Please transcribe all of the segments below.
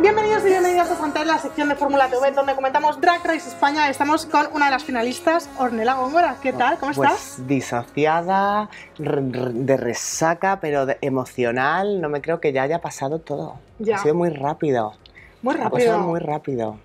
Bienvenidos y bienvenidas a contar la sección de Fórmula TV, donde comentamos Drag Race España. Estamos con una de las finalistas, Ornella Góngora. ¿Qué tal? ¿Cómo pues estás? de resaca, pero emocional. No me creo que ya haya pasado todo. Ha sido muy rápido. Muy rápido. Ha pasado muy rápido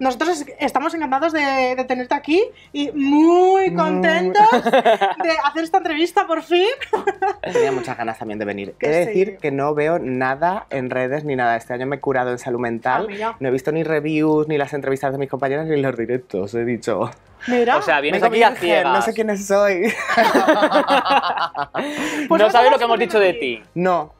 nosotros estamos encantados de, tenerte aquí y muy mm. contentos de hacer esta entrevista por fin. Tenía muchas ganas también de venir. Es decir que no veo nada en redes ni nada. Este año me he curado en salud mental. Ah, no he visto ni reviews, ni las entrevistas de mis compañeras, ni los directos. He dicho. Mira, o sea, vienes aquí a ciegas. No sé quiénes soy. Pues no sabes lo que hemos dicho de ti. No.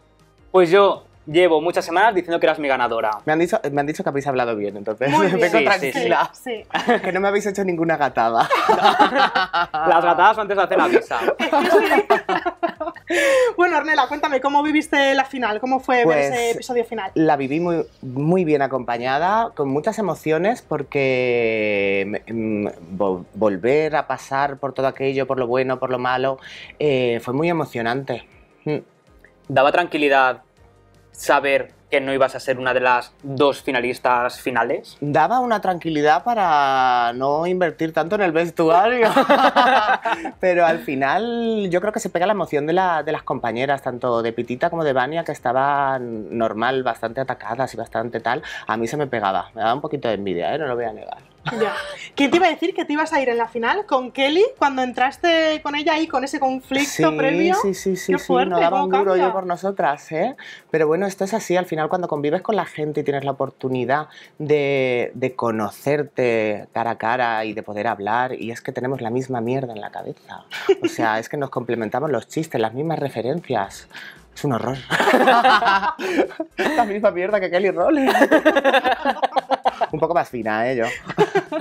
Pues yo llevo muchas semanas diciendo que eras mi ganadora. Me han dicho, me han dicho que habéis hablado bien, entonces Muy tranquila. Que no me habéis hecho ninguna gatada. Las gatadas antes de hacer la visa. bueno, Ornella, cuéntame, ¿cómo viviste la final? ¿Cómo fue ver pues ese episodio final? La viví muy, muy bien acompañada, con muchas emociones, porque em, volver a pasar por todo aquello, por lo bueno, por lo malo, eh, fue muy emocionante. Mm. ¿Daba tranquilidad saber que no ibas a ser una de las dos finalistas finales? Daba una tranquilidad para no invertir tanto en el vestuario. Pero al final yo creo que se pega la emoción de, las compañeras, tanto de Pitita como de Vania, que estaban normal, bastante atacadas y bastante tal. A mí se me pegaba, me daba un poquito de envidia, ¿eh? no lo voy a negar. Ya. ¿Qué te iba a decir? Que te ibas a ir en la final con Kelly cuando entraste con ella ahí con ese conflicto previo. Sí, sí, sí, duro yo por nosotras, ¿eh? Pero bueno, esto es así, al final cuando convives con la gente y tienes la oportunidad de, de conocerte cara a cara y de poder hablar, y es que tenemos la misma mierda en la cabeza. O sea, es que nos complementamos los chistes, las mismas referencias. Es un horror. la misma mierda que Kelly Rollins. Un poco más fina, ¿eh? Yo.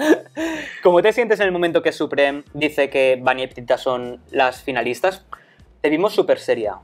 ¿Cómo te sientes en el momento que Supreme dice que Bunny y son las finalistas? Te vimos súper seria.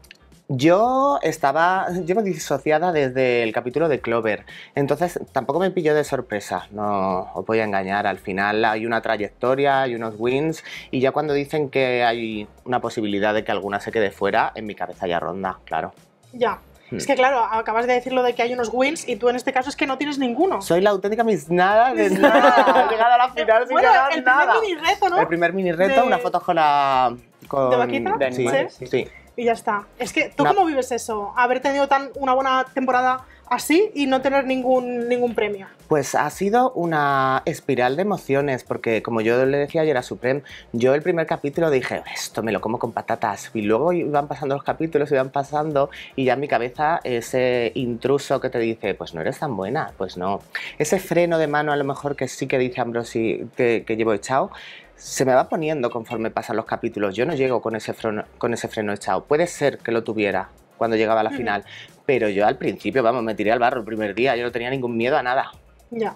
Yo estaba, llevo disociada desde el capítulo de Clover, entonces tampoco me pilló de sorpresa, no os voy a engañar, al final hay una trayectoria, hay unos wins y ya cuando dicen que hay una posibilidad de que alguna se quede fuera, en mi cabeza ya ronda, claro. Ya, Hmm. Es que claro, acabas de decir lo de que hay unos wins y tú en este caso es que no tienes ninguno. Soy la auténtica misnada nada de nada. He llegado a la final sin ganar el nada. primer mini reto, ¿no? El primer mini reto, una foto con la... ¿De vaquita? sí. y ya está. Es que, ¿tú cómo vives eso? Haber tenido tan una buena temporada así y no tener ningún, ningún premio. Pues ha sido una espiral de emociones, porque como yo le decía ayer a Supreme, yo el primer capítulo dije, esto me lo como con patatas, y luego iban pasando los capítulos, iban pasando, y ya en mi cabeza ese intruso que te dice, pues no eres tan buena, pues no. Ese freno de mano a lo mejor que sí que dice Ambrosi que, llevo echado, se me va poniendo conforme pasan los capítulos. Yo no llego con ese freno, con ese freno echado. Puede ser que lo tuviera cuando llegaba a la final, pero yo al principio, vamos, me tiré al barro el primer día, yo no tenía ningún miedo a nada.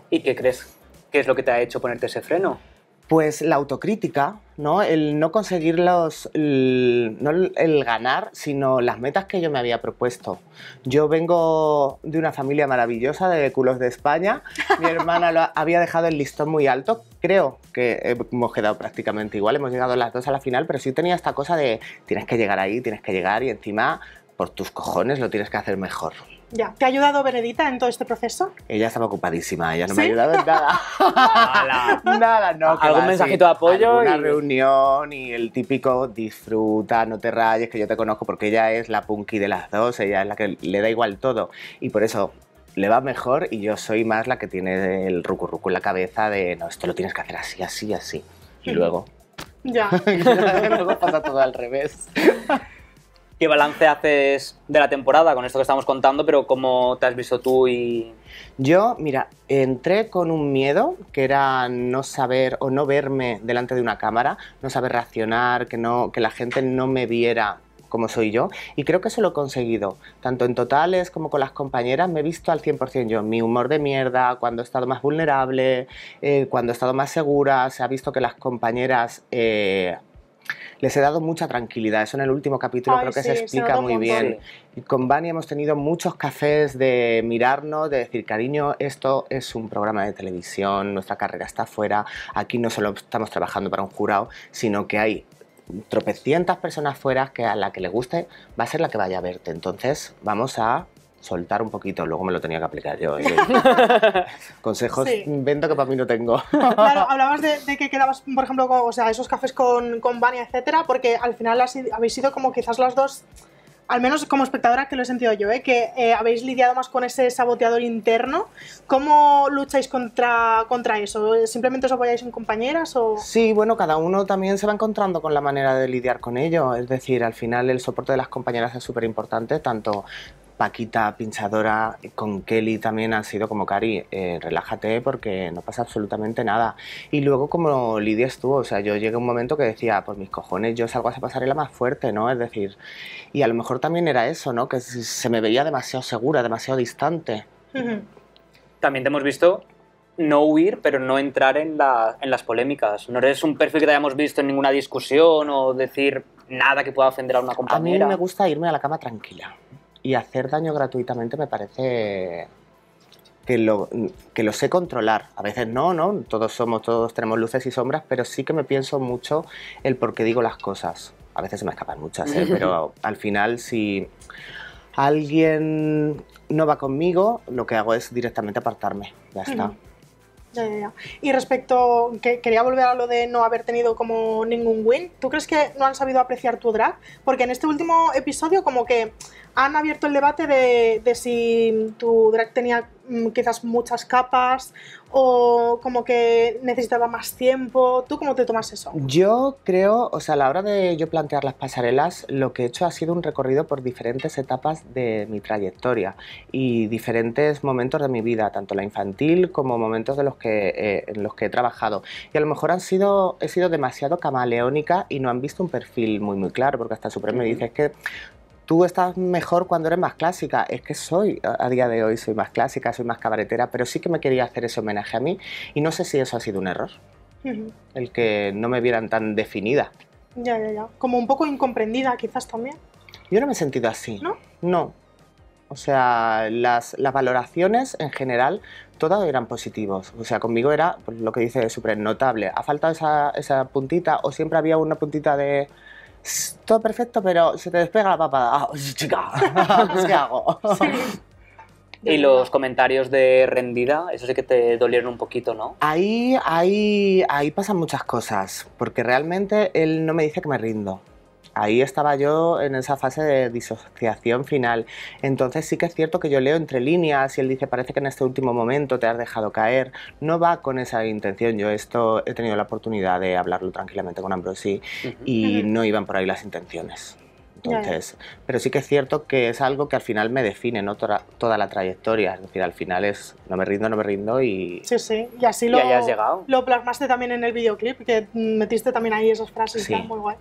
¿Y qué crees? ¿Qué es lo que te ha hecho ponerte ese freno? Pues la autocrítica, ¿no? El no conseguir los. El, no el ganar, sino las metas que yo me había propuesto. Yo vengo de una familia maravillosa de culos de España. Mi hermana había dejado el listón muy alto. Creo que hemos quedado prácticamente igual. Hemos llegado las dos a la final, pero sí tenía esta cosa de tienes que llegar ahí, tienes que llegar y encima por tus cojones lo tienes que hacer mejor. ¿Te ha ayudado Benedita en todo este proceso? Ella estaba ocupadísima, ella no me ha ayudado en nada. nada, no. Algún mensajito de apoyo. Una reunión y el típico disfruta, no te rayes, que yo te conozco, porque ella es la punky de las dos, ella es la que le da igual todo. Y por eso le va mejor y yo soy más la que tiene el rucurrucu en la cabeza de no, esto lo tienes que hacer así, así, así. Y luego. Ya. luego pasa todo al revés. ¿Qué balance haces de la temporada con esto que estamos contando, pero cómo te has visto tú y...? Yo, mira, entré con un miedo, que era no saber o no verme delante de una cámara, no saber reaccionar, que, la gente no me viera como soy yo y creo que eso lo he conseguido, tanto en totales como con las compañeras, me he visto al 100% yo, mi humor de mierda, cuando he estado más vulnerable, eh, cuando he estado más segura, se ha visto que las compañeras eh, les he dado mucha tranquilidad. Eso en el último capítulo creo que se explica muy bien. con Bani hemos tenido muchos cafés de mirarnos, de decir, cariño, esto es un programa de televisión, nuestra carrera está afuera, aquí no solo estamos trabajando para un jurado, sino que hay tropecientas personas fuera que a la que le guste va a ser la que vaya a verte. Entonces, vamos a soltar un poquito, luego me lo tenía que aplicar yo. ¿eh? Consejos vendo que para mí no tengo. claro, hablabas de, que quedabas, por ejemplo, o sea, esos cafés con, con Vania, etcétera, porque al final habéis sido como quizás las dos, al menos como espectadora que lo he sentido yo, ¿eh? que eh, habéis lidiado más con ese saboteador interno. ¿Cómo lucháis contra, contra eso? ¿Simplemente os apoyáis en compañeras o...? Sí, bueno, cada uno también se va encontrando con la manera de lidiar con ello. Es decir, al final el soporte de las compañeras es súper importante, tanto Paquita Pinchadora, con Kelly también ha sido como, Cari, eh, relájate porque no pasa absolutamente nada. Y luego como Lidia estuvo, o sea, yo llegué a un momento que decía, por mis cojones, yo salgo a esa la más fuerte, ¿no? Es decir, y a lo mejor también era eso, ¿no? Que se me veía demasiado segura, demasiado distante. También te hemos visto no huir, pero no entrar en, las polémicas. No eres un perfil que hayamos visto en ninguna discusión o decir nada que pueda ofender a una compañera. A mí me gusta irme a la cama tranquila y hacer daño gratuitamente me parece que lo, que lo sé controlar. A veces no, ¿no? Todos somos, todos tenemos luces y sombras, pero sí que me pienso mucho el por qué digo las cosas. A veces se me escapan muchas, ¿eh? pero al final si alguien no va conmigo, lo que hago es directamente apartarme. Ya está. Ya, ya, ya. Y respecto, que quería volver a lo de no haber tenido como ningún win, ¿tú crees que no han sabido apreciar tu drag? Porque en este último episodio como que han abierto el debate de, de si tu drag tenía Mm, quizás muchas capas o como que necesitaba más tiempo. ¿Tú cómo te tomas eso? Yo creo, o sea, a la hora de yo plantear las pasarelas, lo que he hecho ha sido un recorrido por diferentes etapas de mi trayectoria y diferentes momentos de mi vida, tanto la infantil como momentos de los que, eh, en los que he trabajado. Y a lo mejor han sido, he sido demasiado camaleónica y no han visto un perfil muy, muy claro, porque hasta Supreme me dice que tú estás mejor cuando eres más clásica. Es que soy, a día de hoy, soy más clásica, soy más cabaretera, pero sí que me quería hacer ese homenaje a mí y no sé si eso ha sido un error, el que no me vieran tan definida. Ya, ya, ya. Como un poco incomprendida quizás también. Yo no me he sentido así. ¿No? No. O sea, las, valoraciones en general todas eran positivas. O sea, conmigo era pues, lo que dice súper notable. ¿Ha faltado esa puntita o siempre había una puntita de todo perfecto, pero se te despega la papada. Ah, chica, ¿qué hago? Y los comentarios de rendida, eso sí que te dolieron un poquito, ¿no? ahí pasan muchas cosas, porque realmente él no me dice que me rindo. Ahí estaba yo en esa fase de disociación final. Entonces sí que es cierto que yo leo entre líneas y él dice, parece que en este último momento te has dejado caer. No va con esa intención. Yo esto he tenido la oportunidad de hablarlo tranquilamente con Ambrosi y no iban por ahí las intenciones. Entonces, pero sí que es cierto que es algo que al final me define, ¿no? Toda, toda, la trayectoria. Es decir, al final es no me rindo, no me rindo y. Sí, sí. Y así lo, has llegado. lo plasmaste también en el videoclip, que metiste también ahí esas frases que muy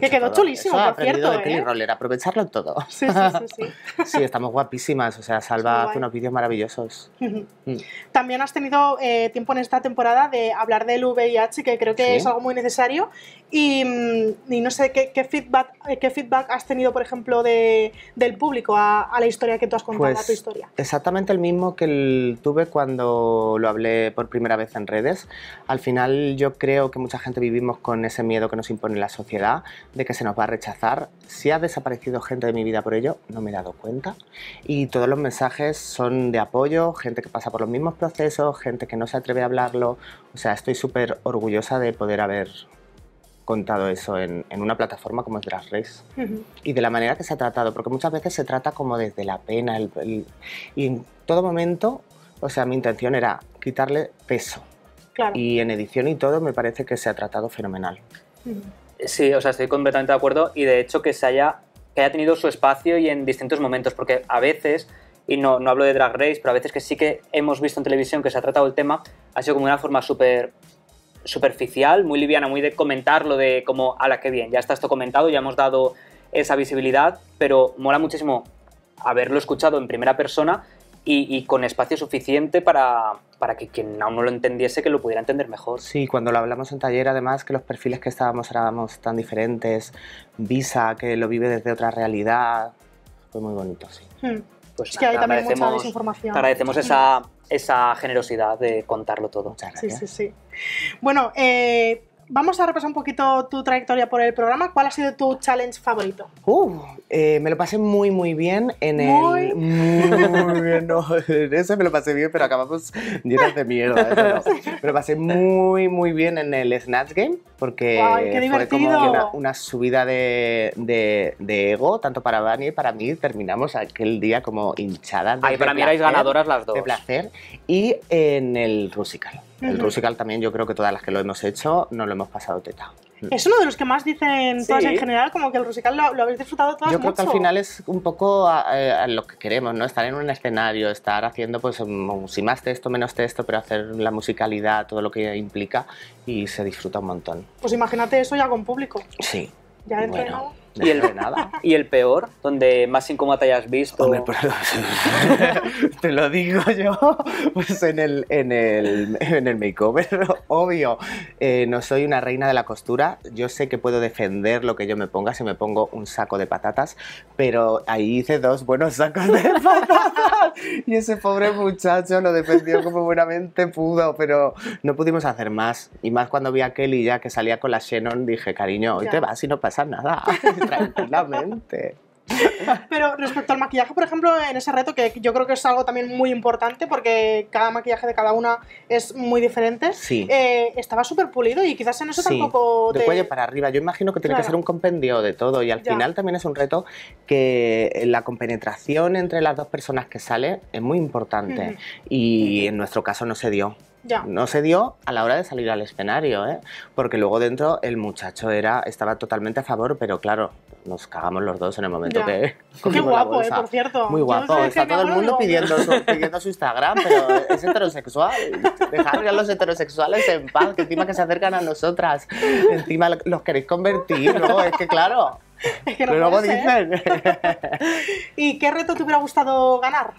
que quedó chulísimo, por cierto. ¿eh? aprovecharlo todo. Sí, sí, sí. Sí, estamos guapísimas. O sea, Salva hace unos vídeos maravillosos. Mm. También has tenido eh, tiempo en esta temporada de hablar del VIH, que creo que es algo muy necesario. Mm, y, no sé qué, qué feedback, eh, qué feedback has tenido, por ejemplo, del público a, la historia que tú has contado, a tu pues, historia? Exactamente el mismo que tuve cuando lo hablé por primera vez en redes. Al final yo creo que mucha gente vivimos con ese miedo que nos impone la sociedad de que se nos va a rechazar. Si ha desaparecido gente de mi vida por ello, no me he dado cuenta. Y todos los mensajes son de apoyo, gente que pasa por los mismos procesos, gente que no se atreve a hablarlo. O sea, estoy súper orgullosa de poder haber contado eso en, una plataforma como es Drag Race y de la manera que se ha tratado, porque muchas veces se trata como desde la pena y en todo momento, o sea, mi intención era quitarle peso. Y en edición y todo me parece que se ha tratado fenomenal. Sí, o sea, estoy completamente de acuerdo y de hecho que se haya, que haya tenido su espacio y en distintos momentos, porque a veces y no, no hablo de Drag Race, pero a veces que sí que hemos visto en televisión que se ha tratado el tema, ha sido como una forma súper superficial, muy liviana, muy de comentarlo, de como, la que bien, ya está esto comentado, ya hemos dado esa visibilidad, pero mola muchísimo haberlo escuchado en primera persona y, con espacio suficiente para, para que quien aún no lo entendiese que lo pudiera entender mejor. Sí, cuando lo hablamos en taller, además que los perfiles que estábamos éramos tan diferentes, Visa que lo vive desde otra realidad, fue muy bonito, sí. Hmm. Pues es que hay también mucha desinformación. agradecemos esa hmm esa generosidad de contarlo todo. Sí, sí, sí. Bueno, eh, vamos a repasar un poquito tu trayectoria por el programa. ¿Cuál ha sido tu challenge favorito? Eh, me lo pasé muy, muy bien en el... Muy bien, no, en ese me lo pasé bien, pero acabamos llenos de mierda. No. Me lo pasé muy, muy bien en el Snatch Game, porque fue como una, subida de, ego, tanto para Dani y para mí. Terminamos aquel día como hinchadas. Ay, para mí erais ganadoras las dos. De placer. Y en el Rusical. El musical también yo creo que todas las que lo hemos hecho no lo hemos pasado teta. Es uno de los que más dicen todas en general, como que el musical lo, habéis disfrutado todas Yo creo que al final es un poco eh, lo que queremos, ¿no? Estar en un escenario, estar haciendo pues si más texto, menos texto, pero hacer la musicalidad, todo lo que implica y se disfruta un montón. Pues imagínate eso ya con público. Sí. Ya y el, de nada. y el peor, donde más incómoda te hayas visto. te lo digo yo, pues en el, en el, en el makeover, obvio. Eh, no soy una reina de la costura. Yo sé que puedo defender lo que yo me ponga si me pongo un saco de patatas, pero ahí hice dos buenos sacos de patatas. y ese pobre muchacho lo defendió como buenamente pudo, pero no pudimos hacer más. Y más cuando vi a Kelly ya que salía con la Shannon, dije, cariño, hoy te vas y no pasa nada. tranquilamente. Pero respecto al maquillaje, por ejemplo, en ese reto, que yo creo que es algo también muy importante porque cada maquillaje de cada una es muy diferente, eh, estaba súper pulido y quizás en eso tampoco... Te... De cuello para arriba, yo imagino que tiene que ser un compendio de todo y al final también es un reto que la compenetración entre las dos personas que sale es muy importante y en nuestro caso no se dio. No se dio a la hora de salir al escenario, ¿eh? porque luego dentro el muchacho era, estaba totalmente a favor, pero claro, nos cagamos los dos en el momento que. Qué guapo, eh, por cierto. Muy guapo. Está todo el mundo pidiendo su, Instagram, pero es heterosexual. Dejar a los heterosexuales en paz, que encima que se acercan a nosotras. Encima los queréis convertir, ¿no? Es que claro. pero luego dicen. ¿Y qué reto te hubiera gustado ganar?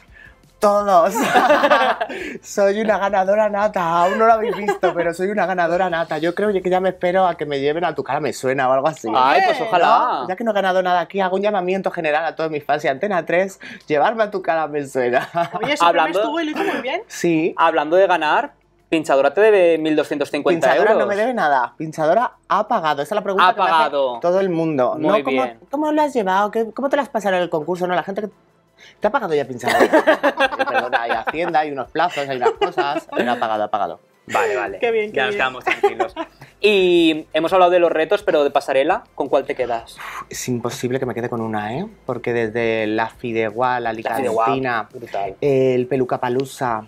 todos. soy una ganadora nata, aún no lo habéis visto, pero soy una ganadora nata. Yo creo que ya me espero a que me lleven a tu cara me suena o algo así. Ay, pues ojalá. Ya que no he ganado nada aquí, hago un llamamiento general a todos mis fans y Antena 3, llevarme a tu cara me suena. Oye, Hablando... estuvo muy bien. Sí. Hablando de ganar, Pinchadora te debe 1.250 Pinchadora euros. no me debe nada. Pinchadora ha pagado. Esa es la pregunta que Me hace todo el mundo. Muy ¿Cómo, ¿Cómo, lo has llevado? ¿Cómo te lo has pasado en el concurso? ¿No? La gente que ¿Te ha pagado ya pinchado. Eh, perdona, hay Hacienda, hay unos plazos, hay unas cosas. ha pagado, ha pagado. Vale, vale. Qué bien, ya nos quedamos tranquilos. Y hemos hablado de los retos, pero de pasarela, ¿con cuál te quedas? Es imposible que me quede con una, ¿eh? Porque desde la fideuá, la alicantina, el peluca palusa,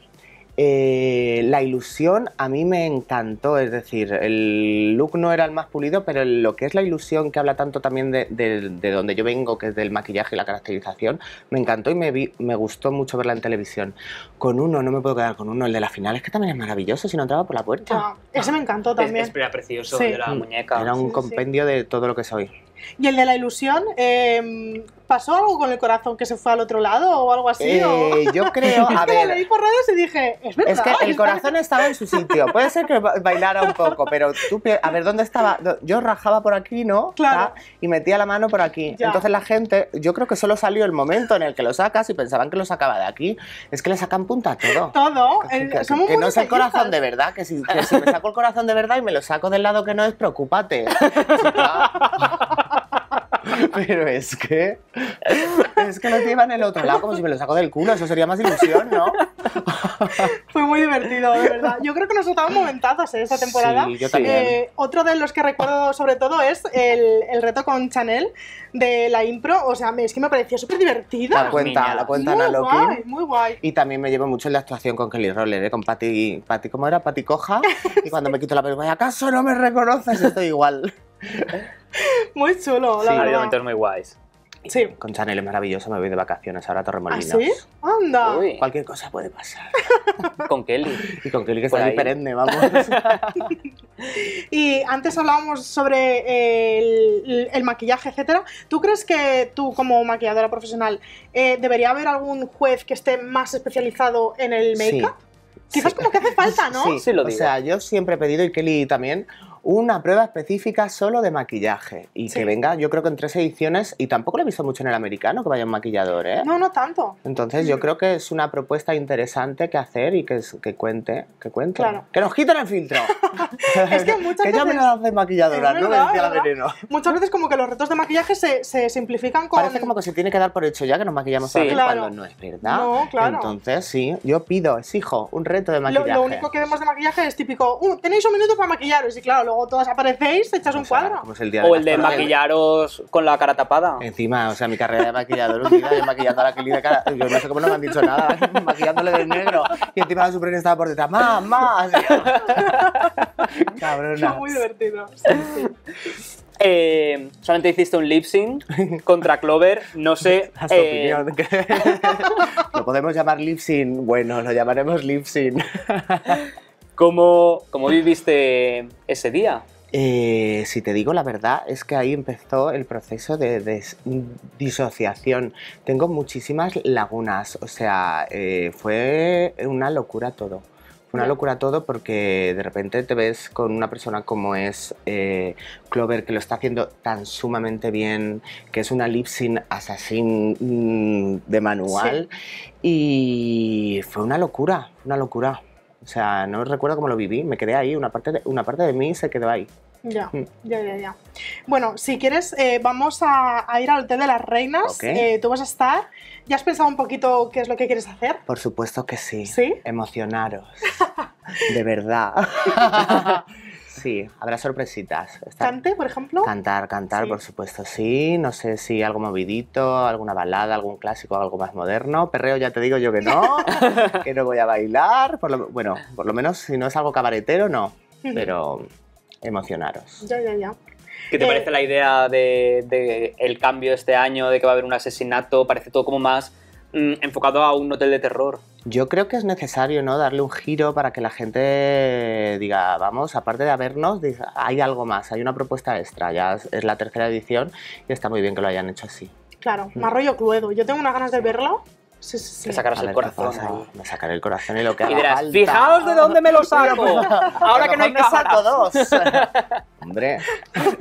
eh, la ilusión a mí me encantó, es decir, el look no era el más pulido, pero lo que es la ilusión que habla tanto también de, donde yo vengo, que es del maquillaje y la caracterización, me encantó y me, me gustó mucho verla en televisión. Con uno, no me puedo quedar con uno, el de la final es que también es maravilloso, si no entraba por la puerta. Ah, ese me encantó también. Es, precioso, mm. muñeca. Era un compendio de todo lo que soy. ¿Y el de la ilusión? Em, ¿Pasó algo con el corazón que se fue al otro lado o algo así? Eh, Yo creo, a ver. leí por redes y dije, es verdad. Es que el corazón estaba en su sitio. Puede ser que bailara un poco, pero tú, a ver, ¿dónde estaba? Yo rajaba por aquí, ¿no? Claro. Y metía la mano por aquí. Entonces la gente, yo creo que solo salió el momento en el que lo sacas y pensaban que lo sacaba de aquí. Es que le sacan punta a todo. Todo. Que, no es el corazón de verdad, que si, me saco el corazón de verdad y me lo saco del lado que no es, preocúpate. Pero es que. Es que los llevan el otro lado como si me lo saco del culo. Eso sería más ilusión, ¿no? Fue muy divertido, de verdad. Yo creo que nos estábamos momentazos en ¿eh? esta temporada. Sí, yo también. Eh, otro de los que recuerdo sobre todo es el, reto con Chanel de la impro. O sea, es que me pareció súper divertida. La cuenta, la cuenta muy guay, Muy guay. Y también me llevo mucho en la actuación con Kelly Roller, ¿eh? con Patty, Patty, ¿cómo era? Patty Coja. Y cuando me quito la peluca, ¿acaso no me reconoces? Estoy igual. Muy chulo, la sí, verdad. es muy guays. Sí. Con Chanel es maravilloso, me voy de vacaciones ahora a Torremolinos. ¿Ah, sí? ¡Anda! Cualquier cosa puede pasar. con Kelly. Y con Kelly que está ahí perenne, vamos. y antes hablábamos sobre el, maquillaje, etcétera. ¿Tú crees que tú, como maquilladora profesional, eh, debería haber algún juez que esté más especializado en el make-up? Quizás como que hace falta, ¿no? Sí, sí lo digo. O sea, yo siempre he pedido, y Kelly también, una prueba específica solo de maquillaje y que venga, yo creo que en tres ediciones, y tampoco lo he visto mucho en el americano que vaya un maquillador, ¿eh? No, no tanto. Entonces yo creo que es una propuesta interesante que hacer y que, que cuente, que cuente. Claro. Que nos quiten el filtro. es que muchas que veces... me lo hacen maquilladora, Decía veneno. Muchas veces como que los retos de maquillaje se, se, simplifican con... Parece como que se tiene que dar por hecho ya que nos maquillamos sí, claro. cuando no es verdad. claro. Entonces sí, yo pido, exijo un reto de maquillaje. Lo, único que vemos de maquillaje es típico, uh, tenéis un minuto para maquillaros y claro, luego todas aparecéis, echas un cuadro. o el de maquillaros con la cara tapada. Encima, o sea, mi carrera de maquillador, un día maquillando a la que de cara. Yo no sé cómo no me han dicho nada, maquillándole de negro. Y encima la Suprema estaba por detrás, ¡mamá! Cabrona. Es muy divertido. Eh, solamente hiciste un lip sync contra Clover, no sé. Eh, opinión. lo podemos llamar lip sync, bueno, lo llamaremos lip sync. ¿Cómo, viviste ese día? Eh, si te digo la verdad, es que ahí empezó el proceso de disociación. Tengo muchísimas lagunas, o sea, eh, fue una locura todo. Fue una locura todo porque de repente te ves con una persona como es eh, Clover, que lo está haciendo tan sumamente bien, que es una lip-sync assassin mm, de manual. Y fue una locura, una locura. O sea, no recuerdo cómo lo viví, me quedé ahí, una parte de, una parte de mí se quedó ahí. Ya, hmm. ya, ya, ya. Bueno, si quieres, eh, vamos a, ir al Hotel de las Reinas. Eh, tú vas a estar. ¿Ya has pensado un poquito qué es lo que quieres hacer? Por supuesto que sí. ¿Sí? Emocionaros. de verdad. Sí, habrá sorpresitas. canté por ejemplo? Cantar, cantar, por supuesto, sí. No sé si algo movidito, alguna balada, algún clásico, algo más moderno. Perreo ya te digo yo que no, que no voy a bailar. Por Bueno, por lo menos si no es algo cabaretero, no. Pero emocionaros. Ya, ya, ya. ¿Qué te eh, parece la idea de, el cambio este año, de que va a haber un asesinato? Parece todo como más mm, enfocado a un hotel de terror. Yo creo que es necesario, ¿no? Darle un giro para que la gente diga, vamos, aparte de habernos, hay algo más, hay una propuesta extra. Ya es la tercera edición y está muy bien que lo hayan hecho así. Claro, mm. más rollo Cluedo. Yo tengo unas ganas de verlo. Sí, sacarás el corazón. Me sacaré el corazón y lo que haga Fijaos de dónde me lo saco. Ahora que no hay me saco dos. Hombre.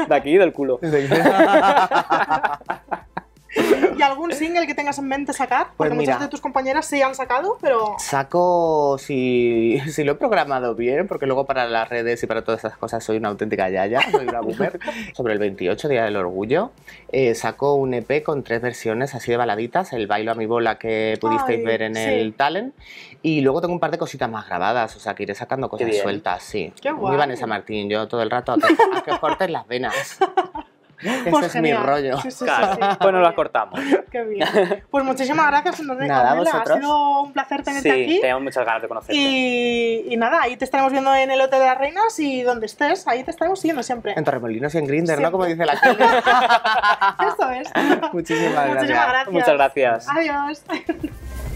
De aquí, del culo. ¿Y algún single que tengas en mente sacar? Porque pues muchas de tus compañeras sí han sacado, pero... Saco si, si lo he programado bien, porque luego para las redes y para todas esas cosas soy una auténtica yaya, soy una boomer. Sobre el 28, Día del Orgullo, eh, saco un EP con tres versiones así de baladitas, el Bailo a mi bola que pudisteis ver en el Talent, y luego tengo un par de cositas más grabadas, o sea que iré sacando cosas sueltas, sí. Qué Muy Vanessa Martín, yo todo el rato a que, os cortes las venas. Este es mi rollo. bueno, lo cortamos. Qué bien. Pues muchísimas gracias, nada, Ha sido un placer tenerte aquí. tenemos muchas ganas de conocerte. Y, nada, ahí te estaremos viendo en el Hotel de las Reinas y donde estés, ahí te estaremos siguiendo siempre. En Torremolinos y en Grinder, ¿no? Como dice la chica. Eso es. Muchísimas gracias. Muchísimas gracias. Muchas gracias. Adiós.